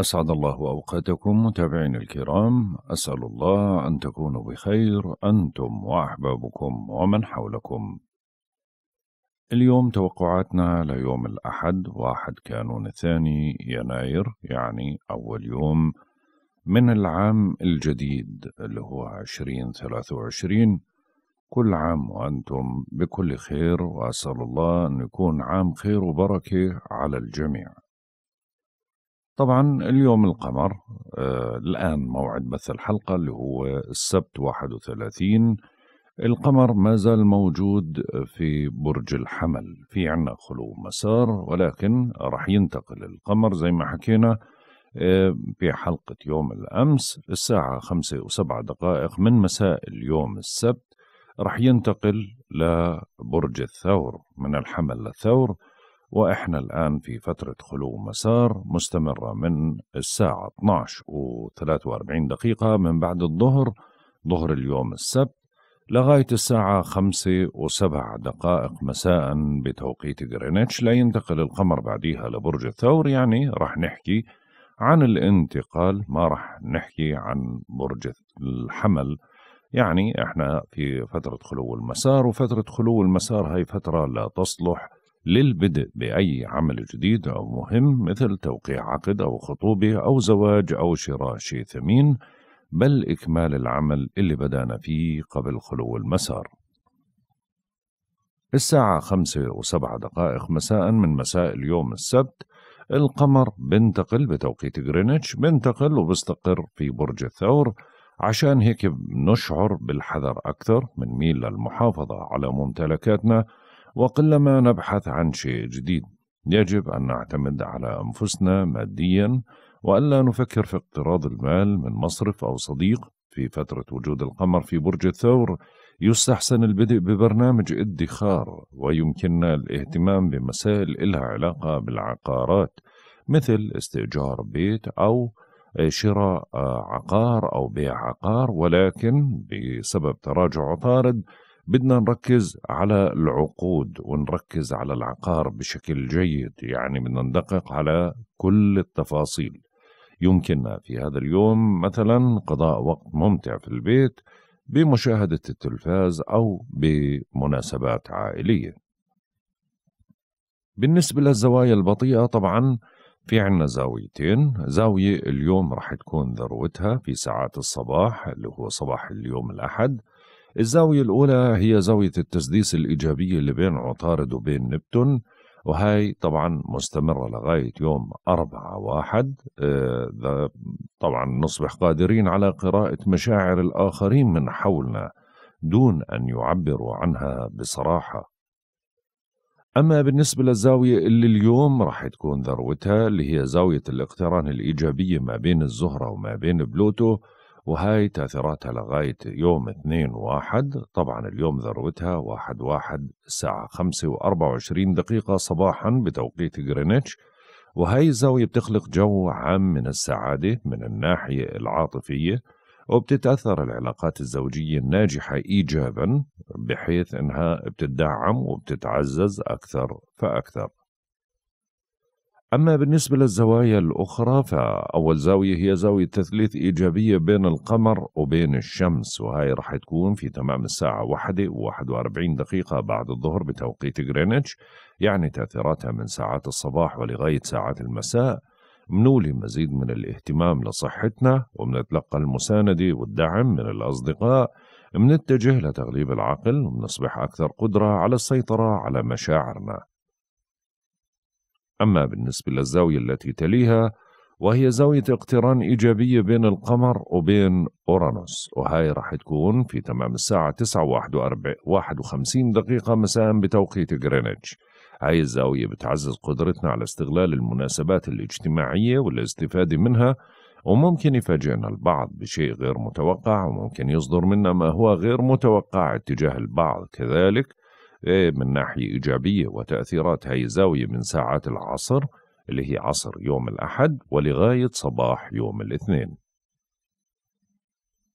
أسعد الله أوقاتكم متابعينا الكرام، أسأل الله أن تكونوا بخير أنتم وأحبابكم ومن حولكم. اليوم توقعاتنا ليوم الأحد واحد كانون الثاني يناير يعني أول يوم من العام الجديد اللي هو عشرين ثلاثة وعشرين كل عام وأنتم بكل خير وأسأل الله أن يكون عام خير وبركة على الجميع طبعا اليوم القمر آه الآن موعد بث الحلقة اللي هو السبت 31 القمر ما زال موجود في برج الحمل في عنا خلو مسار ولكن راح ينتقل القمر زي ما حكينا في آه، حلقة يوم الأمس الساعة خمسة وسبع دقائق من مساء اليوم السبت راح ينتقل لبرج الثور من الحمل للثور وإحنا الآن في فترة خلو مسار مستمرة من الساعة 12 و 43 دقيقة من بعد الظهر ظهر اليوم السبت لغاية الساعة 5 و 7 دقائق مساء بتوقيت غرينتش لا ينتقل القمر بعديها لبرج الثور يعني رح نحكي عن الانتقال ما رح نحكي عن برج الحمل يعني احنا في فترة خلو المسار وفترة خلو المسار هي فترة لا تصلح للبدء بأي عمل جديد أو مهم مثل توقيع عقد أو خطوبة أو زواج أو شراء شيء ثمين بل إكمال العمل اللي بدأنا فيه قبل خلو المسار الساعة خمسة وسبعة دقائق مساء من مساء اليوم السبت القمر بنتقل بتوقيت غرينتش بنتقل وبستقر في برج الثور عشان هيك نشعر بالحذر أكثر من ميل للمحافظة على ممتلكاتنا وقلما نبحث عن شيء جديد يجب أن نعتمد على أنفسنا ماديا وألا نفكر في اقتراض المال من مصرف أو صديق في فترة وجود القمر في برج الثور يستحسن البدء ببرنامج ادخار ويمكننا الاهتمام بمسائل لها علاقة بالعقارات مثل استئجار بيت أو شراء عقار أو بيع عقار ولكن بسبب تراجع عطارد بدنا نركز على العقود ونركز على العقار بشكل جيد يعني بدنا ندقق على كل التفاصيل يمكننا في هذا اليوم مثلا قضاء وقت ممتع في البيت بمشاهدة التلفاز أو بمناسبات عائلية بالنسبة للزوايا البطيئة طبعا في عنا زاويتين زاوية اليوم رح تكون ذروتها في ساعات الصباح اللي هو صباح اليوم الأحد الزاوية الأولى هي زاوية التسديس الإيجابية اللي بين عطارد وبين نبتون وهي طبعا مستمرة لغاية يوم أربعة واحد آه، طبعا نصبح قادرين على قراءة مشاعر الآخرين من حولنا دون أن يعبروا عنها بصراحة أما بالنسبة للزاوية اللي اليوم راح تكون ذروتها اللي هي زاوية الاقتران الإيجابية ما بين الزهرة وما بين بلوتو وهاي تأثيراتها لغاية يوم 2 واحد طبعا اليوم ذروتها واحد واحد الساعة 5 و24 دقيقة صباحا بتوقيت غرينتش وهاي الزاوية بتخلق جو عام من السعادة من الناحية العاطفية وبتتأثر العلاقات الزوجية الناجحة إيجابا بحيث أنها بتدعم وبتتعزز أكثر فأكثر أما بالنسبة للزوايا الأخرى فأول زاوية هي زاوية تثليث إيجابية بين القمر وبين الشمس وهي راح تكون في تمام الساعة 1 و41 دقيقة بعد الظهر بتوقيت غرينتش يعني تأثيراتها من ساعات الصباح ولغاية ساعات المساء منولي مزيد من الاهتمام لصحتنا ومنتلقى المساندة والدعم من الأصدقاء منتجه لتغليب العقل ومنصبح أكثر قدرة على السيطرة على مشاعرنا أما بالنسبة للزاوية التي تليها وهي زاوية اقتران إيجابية بين القمر وبين أورانوس وهي راح تكون في تمام الساعة 9:51 دقيقة مساء بتوقيت غرينتش هاي الزاوية بتعزز قدرتنا على استغلال المناسبات الاجتماعية والاستفادة منها وممكن يفاجئنا البعض بشيء غير متوقع وممكن يصدر منا ما هو غير متوقع اتجاه البعض كذلك من ناحية إيجابية وتأثيرات هاي الزاوية من ساعات العصر اللي هي عصر يوم الأحد ولغاية صباح يوم الاثنين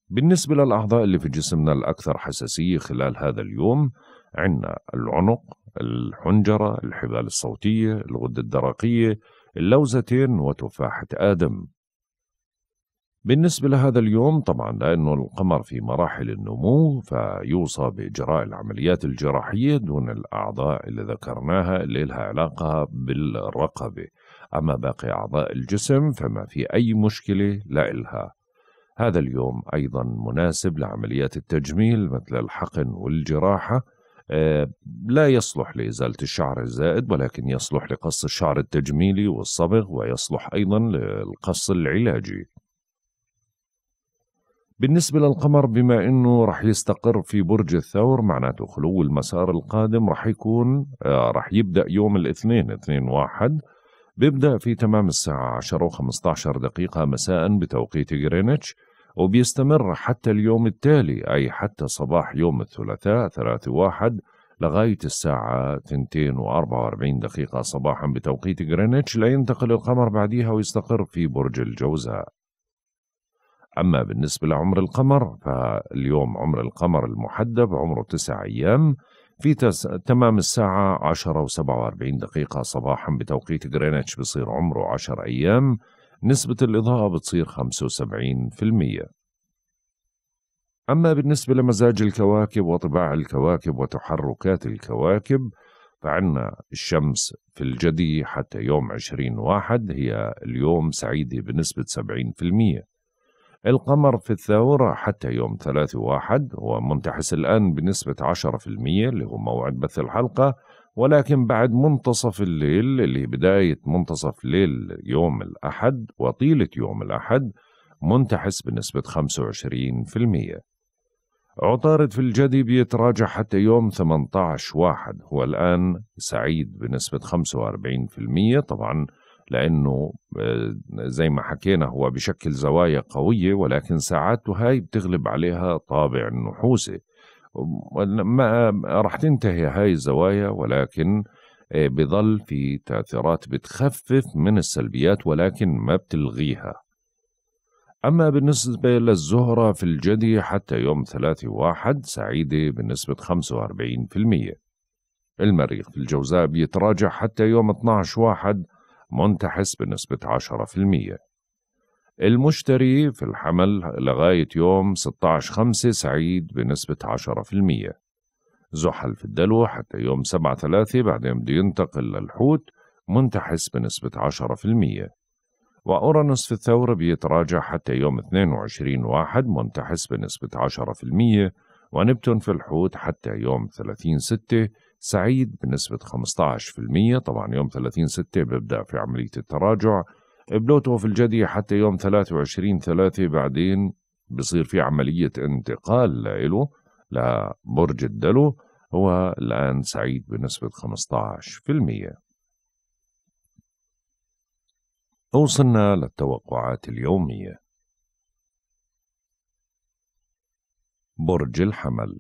بالنسبة للأعضاء اللي في جسمنا الأكثر حساسية خلال هذا اليوم عندنا العنق الحنجرة الحبال الصوتية الغدة الدرقية اللوزتين وتفاحة آدم بالنسبة لهذا اليوم طبعا لأنه القمر في مراحل النمو فيوصى بإجراء العمليات الجراحية دون الأعضاء اللي ذكرناها اللي لها علاقة بالرقبة أما باقي أعضاء الجسم فما في أي مشكلة لإلها هذا اليوم أيضا مناسب لعمليات التجميل مثل الحقن والجراحة آه، لا يصلح لإزالة الشعر الزائد ولكن يصلح لقص الشعر التجميلي والصبغ ويصلح أيضا للقص العلاجي بالنسبة للقمر بما انه رح يستقر في برج الثور معناته خلو المسار القادم رح يكون آه، رح يبدا يوم الاثنين 2 1 بيبدا في تمام الساعة 10 و15 دقيقة مساء بتوقيت غرينتش وبيستمر حتى اليوم التالي أي حتى صباح يوم الثلاثاء 3 1 لغاية الساعة 2 و44 دقيقة صباحا بتوقيت غرينتش لينتقل القمر بعديها ويستقر في برج الجوزاء أما بالنسبة لعمر القمر فاليوم عمر القمر المحدب عمره تسع أيام في تس... تمام الساعة 10 و47 دقيقة صباحا بتوقيت غرينتش بصير عمره 10 أيام نسبة الإضاءة بتصير 75% أما بالنسبة لمزاج الكواكب وطباع الكواكب وتحركات الكواكب فعنا الشمس في الجدي حتى يوم 20 واحد هي اليوم سعيدة بنسبة 70% القمر في الثورة حتى يوم 3 واحد هو منتحس الآن بنسبة 10% اللي هو موعد بث الحلقة ولكن بعد منتصف الليل اللي بداية منتصف ليل يوم الأحد وطيلة يوم الأحد منتحس بنسبة 25% عطارد في الجدي بيتراجع حتى يوم 18 واحد هو الآن سعيد بنسبة 45% طبعا لأنه آه، زي ما حكينا هو بشكل زوايا قوية ولكن ساعاته هاي بتغلب عليها طابع النحوسة ما رح تنتهي هاي الزوايا ولكن آه، بظل في تأثيرات بتخفف من السلبيات ولكن ما بتلغيها أما بالنسبة للزهرة في الجدي حتى يوم ثلاثة واحد سعيدة بنسبة 45% المريخ في الجوزاء بيتراجع حتى يوم 12 واحد منتحس بنسبة 10% المشتري في الحمل لغاية يوم 16 خمسة سعيد بنسبة 10% زحل في الدلو حتى يوم 7 3 بعدين بده ينتقل للحوت منتحس بنسبة 10% وأورانوس في الثور بيتراجع حتى يوم 22 واحد منتحس بنسبة 10% ونبتون في الحوت حتى يوم 30 ستة سعيد بنسبة 15% طبعا يوم 30 6 بيبدأ في عملية التراجع بلوتو في الجدي حتى يوم 23 3 بعدين بصير في عملية انتقال لإله لبرج الدلو هو الآن سعيد بنسبة 15% وصلنا للتوقعات اليومية برج الحمل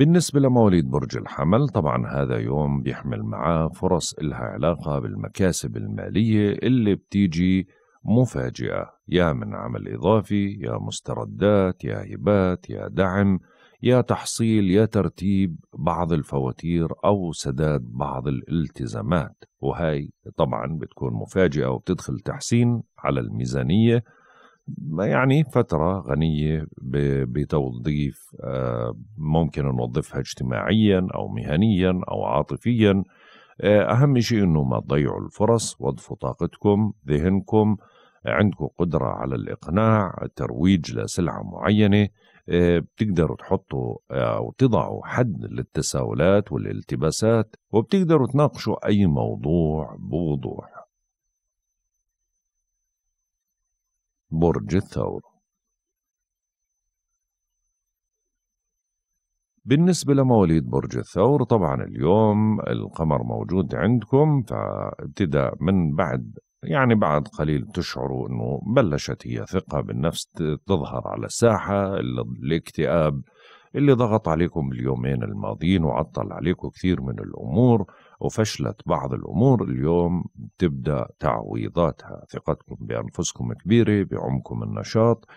بالنسبة لمواليد برج الحمل طبعا هذا يوم بيحمل معاه فرص إلها علاقة بالمكاسب المالية اللي بتيجي مفاجئة يا من عمل إضافي يا مستردات يا هبات يا دعم يا تحصيل يا ترتيب بعض الفواتير أو سداد بعض الالتزامات وهي طبعا بتكون مفاجئة وبتدخل تحسين على الميزانية يعني فترة غنية بتوظيف آه، ممكن نوظفها اجتماعيا أو مهنيا أو عاطفيا آه، أهم شيء أنه ما تضيعوا الفرص وظفوا طاقتكم ذهنكم عندكم قدرة على الإقناع الترويج لسلعة معينة آه، بتقدروا تحطوا أو تضعوا حد للتساؤلات والالتباسات وبتقدروا تناقشوا أي موضوع بوضوح برج الثور بالنسبة لمواليد برج الثور طبعا اليوم القمر موجود عندكم فابتداء من بعد يعني بعد قليل تشعروا انه بلشت هي ثقة بالنفس تظهر على الساحة الاكتئاب اللي ضغط عليكم اليومين الماضيين وعطل عليكم كثير من الأمور وفشلت بعض الأمور اليوم تبدأ تعويضاتها ثقتكم بأنفسكم كبيرة بعمكم النشاط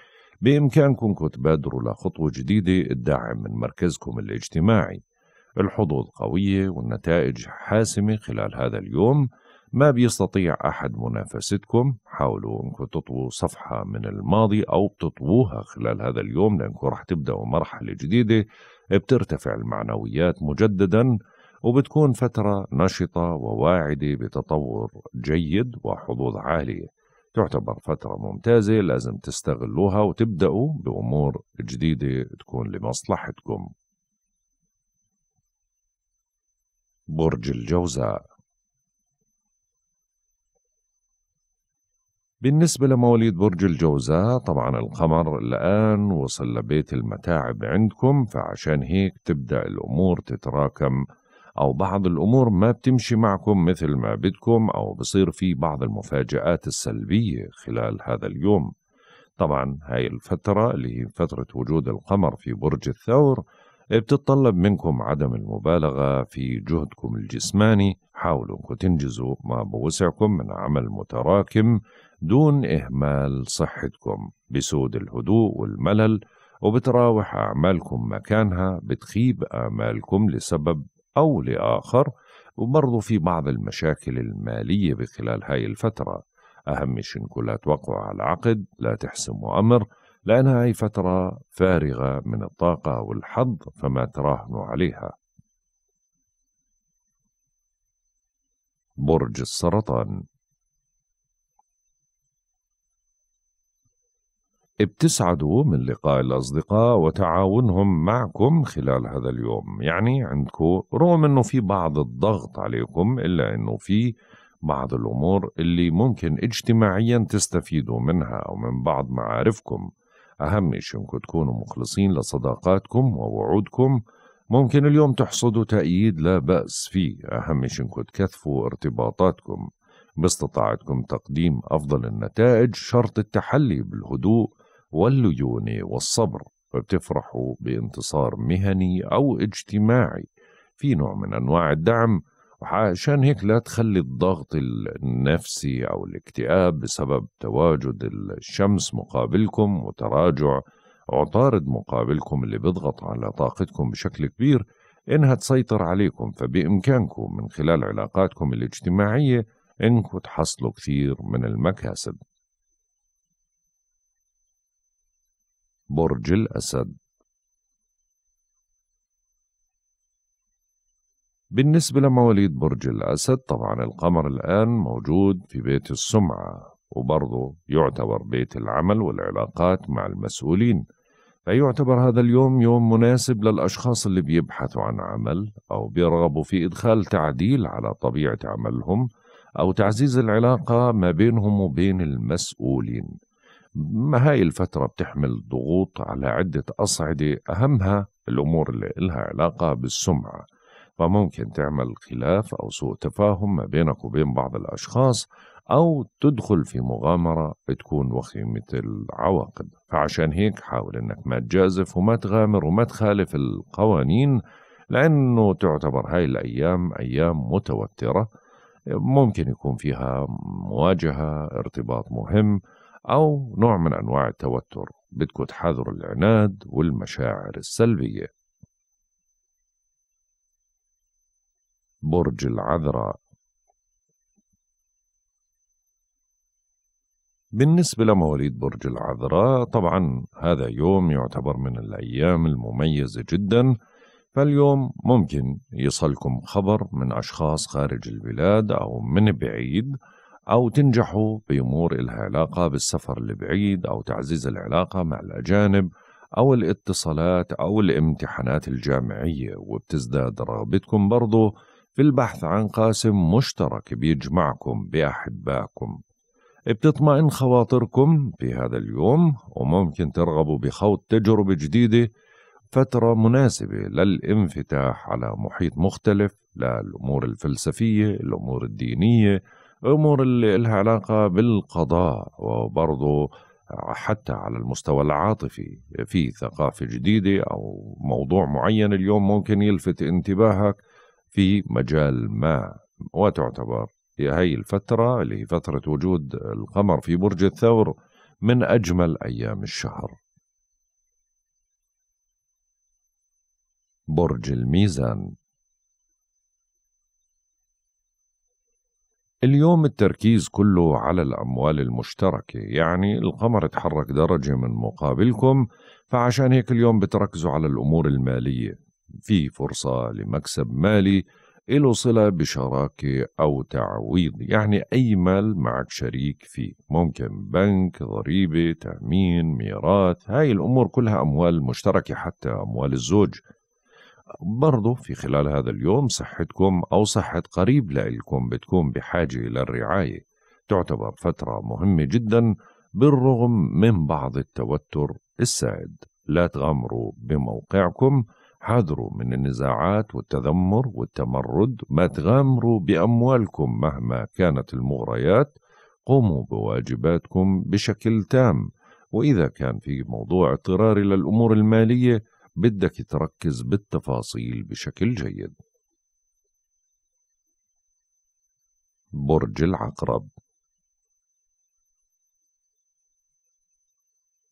بإمكانكم تبادروا لخطوة جديدة الدعم من مركزكم الاجتماعي الحظوظ قوية والنتائج حاسمة خلال هذا اليوم ما بيستطيع أحد منافستكم حاولوا أنكم تطووا صفحة من الماضي أو تطووها خلال هذا اليوم لأنكم رح تبدأوا مرحلة جديدة بترتفع المعنويات مجددا وبتكون فترة نشطة وواعدة بتطور جيد وحظوظ عالية تعتبر فترة ممتازة لازم تستغلوها وتبدأوا بأمور جديدة تكون لمصلحتكم برج الجوزاء بالنسبة لمواليد برج الجوزاء طبعا القمر الآن وصل لبيت المتاعب عندكم فعشان هيك تبدأ الأمور تتراكم أو بعض الأمور ما بتمشي معكم مثل ما بدكم أو بصير في بعض المفاجآت السلبية خلال هذا اليوم طبعا هاي الفترة اللي هي فترة وجود القمر في برج الثور بتتطلب منكم عدم المبالغة في جهدكم الجسماني حاولوا انكم تنجزوا ما بوسعكم من عمل متراكم دون إهمال صحتكم بسود الهدوء والملل وبتراوح أعمالكم مكانها بتخيب آمالكم لسبب أو لآخر وبرضو في بعض المشاكل المالية بخلال هاي الفترة أهم شيء لا توقعوا على عقد لا تحسموا أمر لأنها هي فترة فارغة من الطاقة والحظ فما تراهنوا عليها برج السرطان بتسعدوا من لقاء الأصدقاء وتعاونهم معكم خلال هذا اليوم يعني عندكم رغم أنه في بعض الضغط عليكم إلا أنه في بعض الأمور اللي ممكن اجتماعيا تستفيدوا منها ومن بعض معارفكم أهم شيء أنكم تكونوا مخلصين لصداقاتكم ووعودكم ممكن اليوم تحصدوا تأييد لا بأس فيه أهم شيء أنكم تكثفوا ارتباطاتكم باستطاعتكم تقديم أفضل النتائج شرط التحلي بالهدوء والليونة والصبر فبتفرحوا بانتصار مهني أو اجتماعي في نوع من أنواع الدعم وعشان هيك لا تخلي الضغط النفسي أو الاكتئاب بسبب تواجد الشمس مقابلكم وتراجع عطارد مقابلكم اللي بيضغط على طاقتكم بشكل كبير إنها تسيطر عليكم فبإمكانكم من خلال علاقاتكم الاجتماعية إنكم تحصلوا كثير من المكاسب برج الأسد بالنسبة لمواليد برج الأسد طبعا القمر الآن موجود في بيت السمعة وبرضه يعتبر بيت العمل والعلاقات مع المسؤولين فيعتبر هذا اليوم يوم مناسب للأشخاص اللي بيبحثوا عن عمل أو بيرغبوا في إدخال تعديل على طبيعة عملهم أو تعزيز العلاقة ما بينهم وبين المسؤولين ما هاي الفترة بتحمل ضغوط على عدة أصعدة أهمها الأمور اللي إلها علاقة بالسمعة فممكن تعمل خلاف أو سوء تفاهم ما بينك وبين بعض الأشخاص أو تدخل في مغامرة تكون وخيمة العواقب فعشان هيك حاول أنك ما تجازف وما تغامر وما تخالف القوانين لأنه تعتبر هاي الأيام أيام متوترة ممكن يكون فيها مواجهة ارتباط مهم أو نوع من أنواع التوتر بدكم تحذروا العناد والمشاعر السلبية برج العذراء بالنسبة لمواليد برج العذراء طبعا هذا يوم يعتبر من الأيام المميزة جدا فاليوم ممكن يصلكم خبر من أشخاص خارج البلاد أو من بعيد أو تنجحوا بأمور إلها علاقة بالسفر البعيد أو تعزيز العلاقة مع الأجانب أو الاتصالات أو الامتحانات الجامعية وبتزداد رغبتكم برضو في البحث عن قاسم مشترك بيجمعكم بأحبائكم بتطمئن خواطركم في هذا اليوم وممكن ترغبوا بخوض تجربة جديدة فترة مناسبة للانفتاح على محيط مختلف للأمور الفلسفية الأمور الدينية امور اللي لها علاقه بالقضاء وبرضه حتى على المستوى العاطفي في ثقافه جديده او موضوع معين اليوم ممكن يلفت انتباهك في مجال ما وتعتبر هي الفتره اللي هي فتره وجود القمر في برج الثور من اجمل ايام الشهر برج الميزان اليوم التركيز كله على الأموال المشتركة يعني القمر تحرك درجة من مقابلكم فعشان هيك اليوم بتركزوا على الأمور المالية في فرصة لمكسب مالي إله صلة بشراكة أو تعويض يعني أي مال معك شريك فيه ممكن بنك ضريبة تأمين ميراث هاي الأمور كلها أموال مشتركة حتى أموال الزوج برضو في خلال هذا اليوم صحتكم أو صحة قريب لإلكم بتكون بحاجة للرعاية تعتبر فترة مهمة جدا بالرغم من بعض التوتر السائد لا تغامروا بموقعكم حذروا من النزاعات والتذمر والتمرد ما تغامروا بأموالكم مهما كانت المغريات قوموا بواجباتكم بشكل تام وإذا كان في موضوع اضطراري للأمور المالية بدك تركز بالتفاصيل بشكل جيد برج العقرب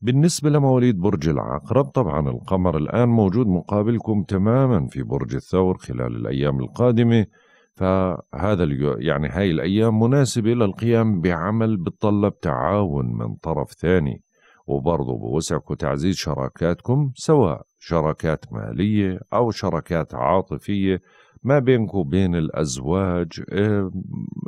بالنسبة لمواليد برج العقرب طبعا القمر الآن موجود مقابلكم تماما في برج الثور خلال الأيام القادمة فهذا يعني هاي الأيام مناسبة للقيام بعمل بتطلب تعاون من طرف ثاني وبرضه بوسعكم تعزيز شراكاتكم سواء شراكات مالية أو شراكات عاطفية ما بينكم وبين الأزواج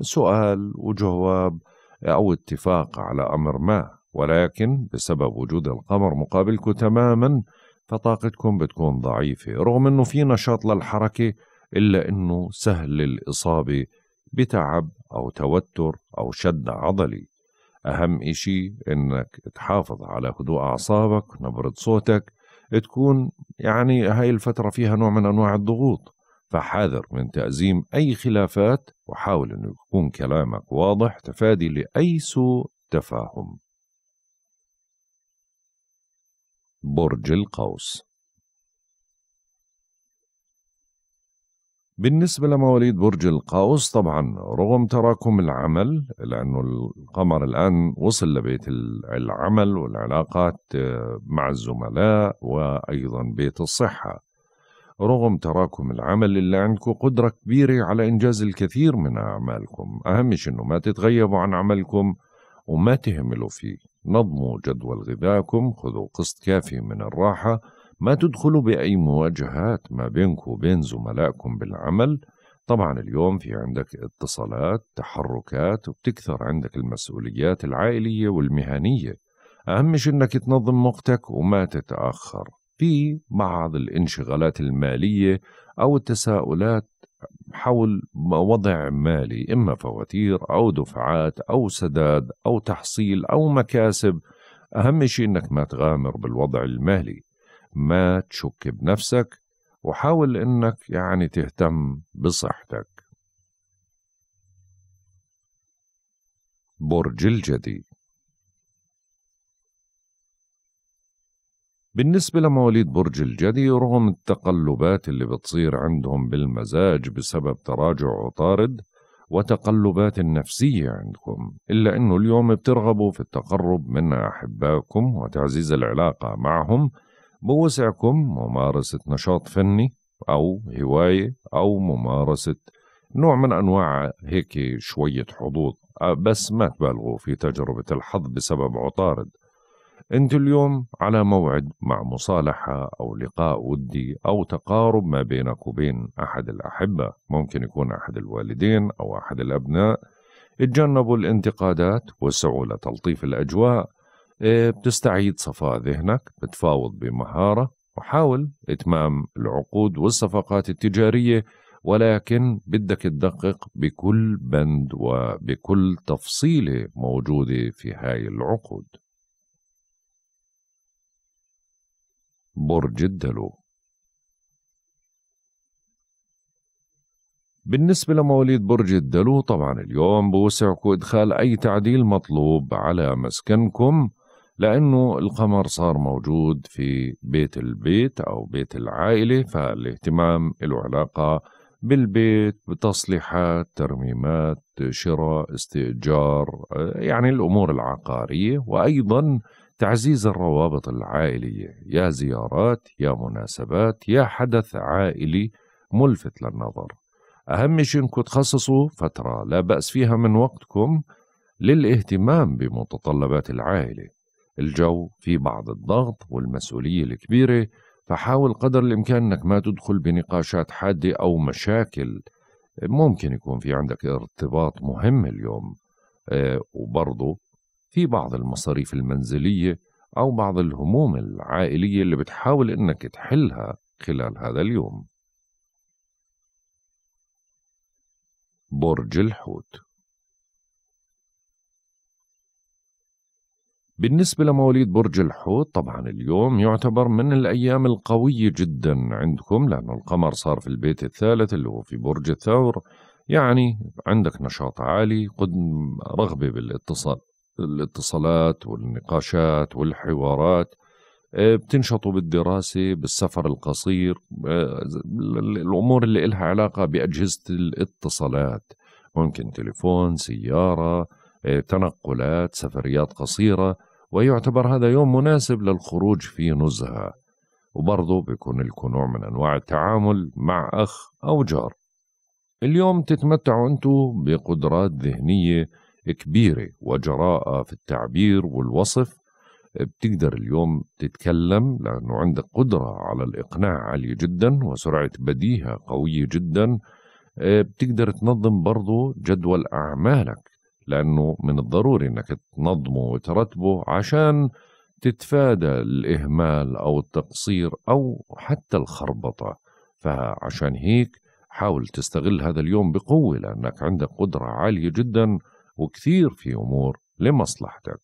سؤال وجواب أو اتفاق على أمر ما ولكن بسبب وجود القمر مقابلكم تماما فطاقتكم بتكون ضعيفة رغم أنه في نشاط للحركة إلا أنه سهل الإصابة بتعب أو توتر أو شد عضلي أهم إشي إنك تحافظ على هدوء أعصابك نبرة صوتك تكون يعني هاي الفترة فيها نوع من أنواع الضغوط فحاذر من تأزيم أي خلافات وحاول أن يكون كلامك واضح تفادي لأي سوء تفاهم برج القوس بالنسبة لمواليد برج القوس طبعا رغم تراكم العمل لأنه القمر الآن وصل لبيت العمل والعلاقات آه، مع الزملاء وأيضا بيت الصحة رغم تراكم العمل اللي عندكم قدرة كبيرة على إنجاز الكثير من أعمالكم أهم شيء أنه ما تتغيبوا عن عملكم وما تهملوا فيه نظموا جدول غذائكم خذوا قسط كافي من الراحة ما تدخلوا بأي مواجهات ما بينك وبين زملائكم بالعمل طبعا اليوم في عندك اتصالات تحركات وبتكثر عندك المسؤوليات العائلية والمهنية أهم شيء أنك تنظم وقتك وما تتأخر في بعض الانشغالات المالية أو التساؤلات حول وضع مالي إما فواتير أو دفعات أو سداد أو تحصيل أو مكاسب أهم شيء أنك ما تغامر بالوضع المالي ما تشك بنفسك وحاول انك يعني تهتم بصحتك برج الجدي بالنسبة لمواليد برج الجدي رغم التقلبات اللي بتصير عندهم بالمزاج بسبب تراجع عطارد وتقلبات النفسية عندكم إلا أنه اليوم بترغبوا في التقرب من أحبائكم وتعزيز العلاقة معهم بوسعكم ممارسة نشاط فني أو هواية أو ممارسة نوع من أنواع هيك شوية حظوظ آه، بس ما تبالغوا في تجربة الحظ بسبب عطارد أنت اليوم على موعد مع مصالحة أو لقاء ودي أو تقارب ما بينك وبين أحد الأحبة ممكن يكون أحد الوالدين أو أحد الأبناء اتجنبوا الانتقادات وسعوا لتلطيف الأجواء إيه، بتستعيد صفاء ذهنك بتفاوض بمهارة وحاول إتمام العقود والصفقات التجارية ولكن بدك تدقق بكل بند وبكل تفصيلة موجودة في هاي العقود برج الدلو بالنسبة لمواليد برج الدلو طبعا اليوم بوسعكم إدخال أي تعديل مطلوب على مسكنكم لأنه القمر صار موجود في بيت البيت أو بيت العائلة فالاهتمام له علاقة بالبيت بتصليحات ترميمات شراء استئجار آه، يعني الأمور العقارية وأيضا تعزيز الروابط العائلية يا زيارات يا مناسبات يا حدث عائلي ملفت للنظر أهم شيء أنكم تخصصوا فترة لا بأس فيها من وقتكم للاهتمام بمتطلبات العائلة الجو في بعض الضغط والمسؤولية الكبيرة فحاول قدر الإمكان أنك ما تدخل بنقاشات حادة أو مشاكل ممكن يكون في عندك ارتباط مهم اليوم أه وبرضه في بعض المصاريف المنزلية أو بعض الهموم العائلية اللي بتحاول إنك تحلها خلال هذا اليوم برج الحوت بالنسبة لمواليد برج الحوت طبعا اليوم يعتبر من الأيام القوية جدا عندكم لأنه القمر صار في البيت الثالث اللي هو في برج الثور يعني عندك نشاط عالي قدم رغبة بالاتصال الاتصالات والنقاشات والحوارات آه، بتنشطوا بالدراسة بالسفر القصير آه، الأمور اللي إلها علاقة بأجهزة الاتصالات ممكن تليفون سيارة آه، تنقلات سفريات قصيرة ويعتبر هذا يوم مناسب للخروج في نزهة وبرضه بيكون لكم نوع من أنواع التعامل مع أخ أو جار اليوم تتمتعوا أنتو بقدرات ذهنية كبيرة وجراءة في التعبير والوصف بتقدر اليوم تتكلم لأنه عندك قدرة على الإقناع عالية جدا وسرعة بديهة قوية جدا بتقدر تنظم برضو جدول أعمالك لأنه من الضروري أنك تنظمه وترتبه عشان تتفادى الإهمال أو التقصير أو حتى الخربطة فعشان هيك حاول تستغل هذا اليوم بقوة لأنك عندك قدرة عالية جدا وكثير في أمور لمصلحتك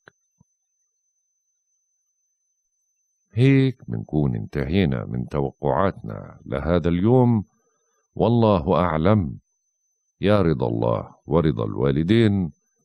هيك بنكون انتهينا من توقعاتنا لهذا اليوم والله أعلم يا رضا الله ورضا الوالدين